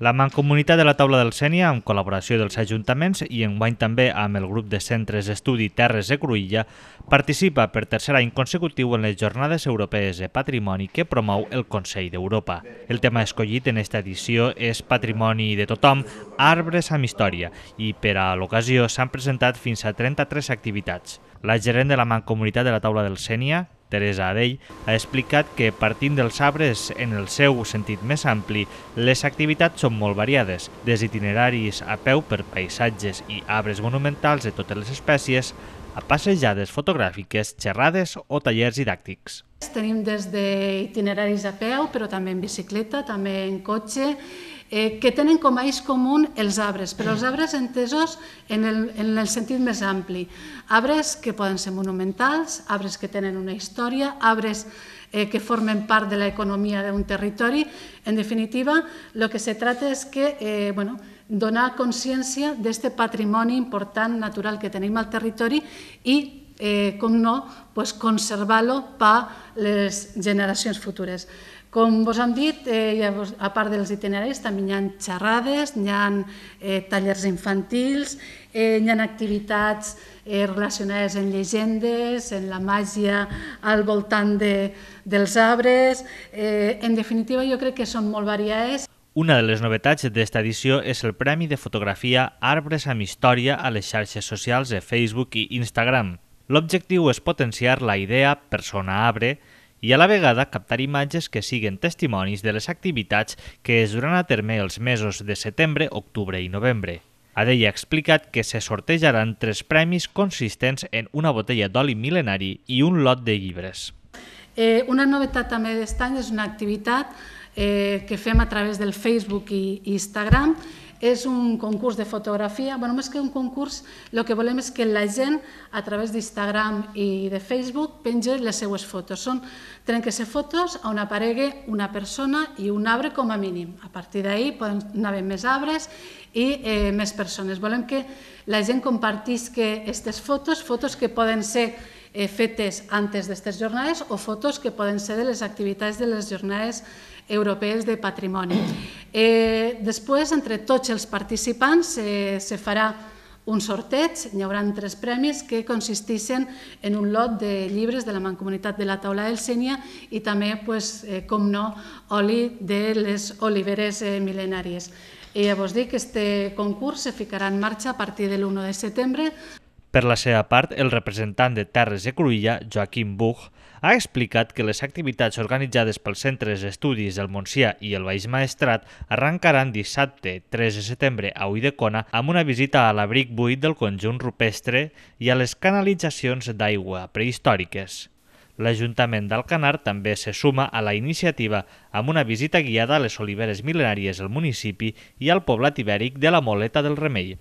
La Mancomunitat de la Taula del Sènia, amb col·laboració dels ajuntaments i enguany també amb el grup de centres d'estudi Terres de Cruïlla, participa per tercer any consecutiu en les Jornades Europees de Patrimoni que promou el Consell d'Europa. El tema escollit en aquesta edició és Patrimoni de tothom, arbres amb història, i per a l'ocasió s'han presentat fins a 33 activitats. La gerent de la Mancomunitat de la Taula del Sènia, Teresa Adell ha explicat que partint dels arbres en el seu sentit més ampli, les activitats són molt variades, des itineraris a peu per paisatges i arbres monumentals de totes les espècies, a passejades fotogràfiques, xerrades o tallers didàctics. Tenim des d'itineraris a peu, però també en bicicleta, també en cotxe, eh, que tenen com a eix comú els arbres, però els arbres entesos en el, en el sentit més ampli. Arbres que poden ser monumentals, arbres que tenen una història, arbres eh, que formen part de l'economia d'un territori. En definitiva, el que se tracta és que eh, bueno, donar consciència d'aquest patrimoni important natural que tenim al territori i eh, com no, pues conservar-lo per les generacions futures. Com vos hem dit, eh, a part dels itineraris també hi ha xerrades, hi ha eh, tallers infantils, eh, hi ha activitats eh, relacionades amb llegendes, en la màgia al voltant de, dels arbres... Eh, en definitiva, jo crec que són molt variades. Una de les novetats d'esta edició és el Premi de Fotografia Arbres amb Història a les xarxes socials de Facebook i Instagram. L'objectiu és potenciar la idea persona-arbre i a la vegada captar imatges que siguin testimonis de les activitats que es duran a terme els mesos de setembre, octubre i novembre. Adell ha explicat que se sortejaran tres premis consistents en una botella d'oli mil·lenari i un lot de llibres. Eh, una novetat també d'estany és una activitat eh, que fem a través del Facebook i, Instagram. És un concurs de fotografia, bueno, més que un concurs, el que volem és que la gent a través d'Instagram i de Facebook pengi les seues fotos. Són ser fotos on aparegui una persona i un arbre com a mínim. A partir d'ahir poden anar més arbres i eh, més persones. Volem que la gent compartisca aquestes fotos, fotos que poden ser eh, fetes antes d'aquestes jornades o fotos que poden ser de les activitats de les jornades europees de patrimoni. Eh, després, entre tots els participants, eh, se farà un sorteig, hi haurà tres premis que consisteixen en un lot de llibres de la Mancomunitat de la Taula del Sénia i també, pues, eh, com no, oli de les oliveres eh, mil·lenàries. I eh, ja vos dic que este concurs se ficarà en marxa a partir de l'1 de setembre. Per la seva part, el representant de Terres de Cruïlla, Joaquim Buch, ha explicat que les activitats organitzades pels centres d'estudis del Montsià i el Baix Maestrat arrencaran dissabte 3 de setembre a Uidecona amb una visita a l'abric buit del conjunt rupestre i a les canalitzacions d'aigua prehistòriques. L'Ajuntament d'Alcanar també se suma a la iniciativa amb una visita guiada a les oliveres mil·lenàries del municipi i al poblat ibèric de la Moleta del Remei.